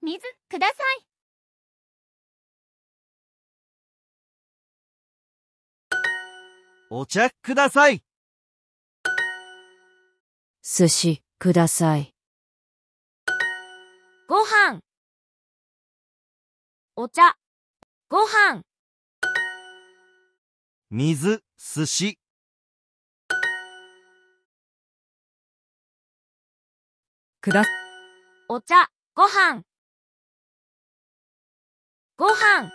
水くださいお茶ください寿司くださいご飯お茶ご飯水寿司くだお茶ご飯ご飯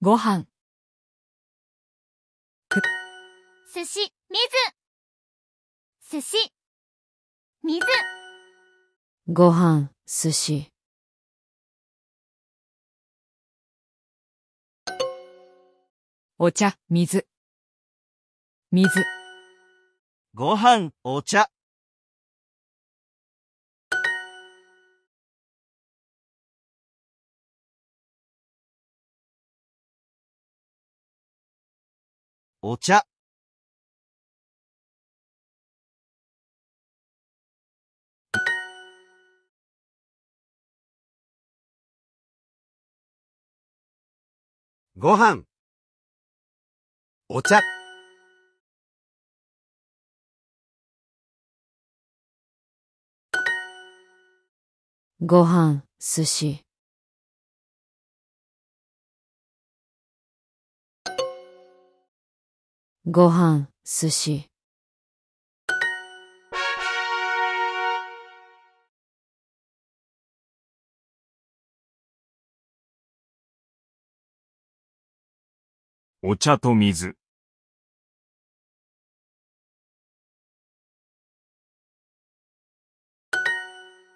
ご飯く寿司水寿司水ご飯寿司お茶水水ご飯お茶お茶ご飯お茶ご飯、寿司。ご飯、寿司。お茶と水。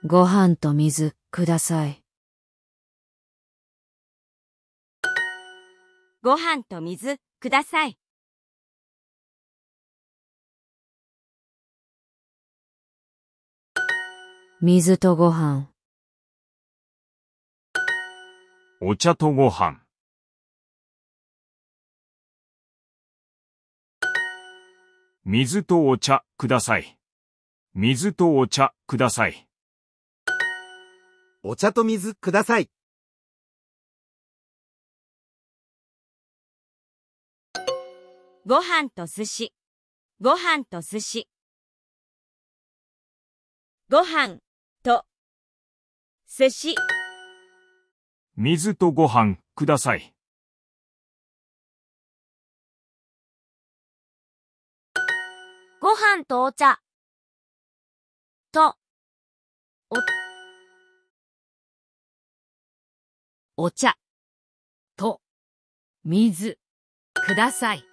ご飯と水ください。ご飯と水ください。水とご飯。お茶とご飯。水とお茶ください。水とお茶ください。お茶と水ください。ご飯と寿司。ご飯と寿司。ご飯水とご飯ください。ご飯とお茶。と、お、お茶。と、水、ください。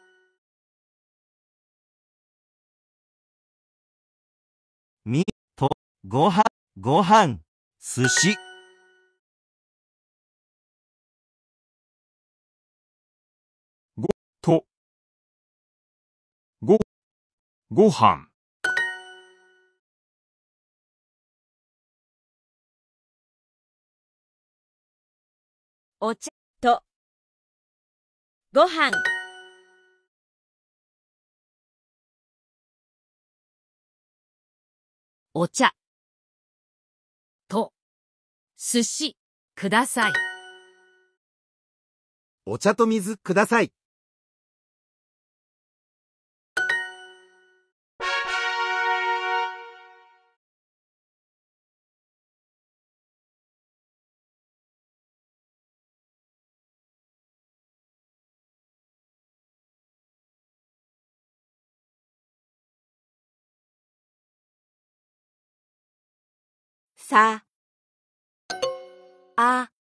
み、と、ごは、ごはん。寿司ごとごごはんお茶とごはん。お茶寿司、ください。お茶と水ください。さあ。啊。